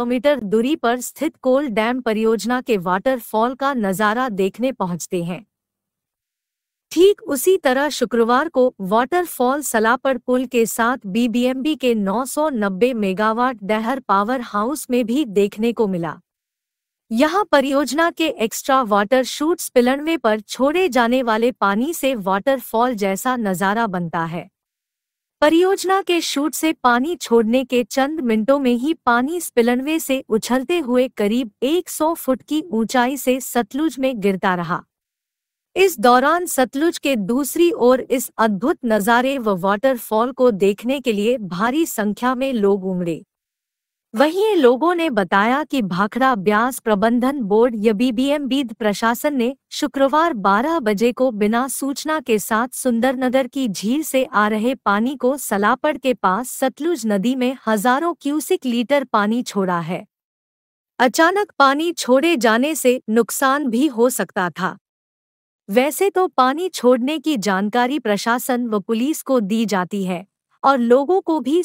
kilometre दूरी पर स्थित कोल डैम परियोजना के वाटरफॉल का नजारा देखने पहुंचते हैं ठीक उसी तरह शुक्रवार को वाटरफॉल सलापर पुल के साथ बीबीएमबी के 990 मेगावाट डहर पावर हाउस में भी देखने को मिला यहां परियोजना के एक्स्ट्रा वाटर शूट्स पिलनवे पर छोड़े जाने वाले पानी से वाटरफॉल जैसा नजारा बनता है परियोजना के शूट से पानी छोड़ने के चंद मिनटों में ही पानी स्पिलनवे से उछलते हुए करीब 100 फुट की ऊंचाई से सतलुज में गिरता रहा इस दौरान सतलुज के दूसरी ओर इस अद्भुत नज़ारे व वाटरफॉल को देखने के लिए भारी संख्या में लोग उमड़े वहीं लोगों ने बताया कि भाखड़ा ब्यास प्रबंधन बोर्ड या बीद प्रशासन ने शुक्रवार 12 बजे को बिना सूचना के साथ सुंदरनगर की झील से आ रहे पानी को सलापड़ के पास सतलुज नदी में हजारों क्यूसिक लीटर पानी छोड़ा है अचानक पानी छोड़े जाने से नुकसान भी हो सकता था वैसे तो पानी छोड़ने की जानकारी प्रशासन व पुलिस को दी जाती है और लोगों को भी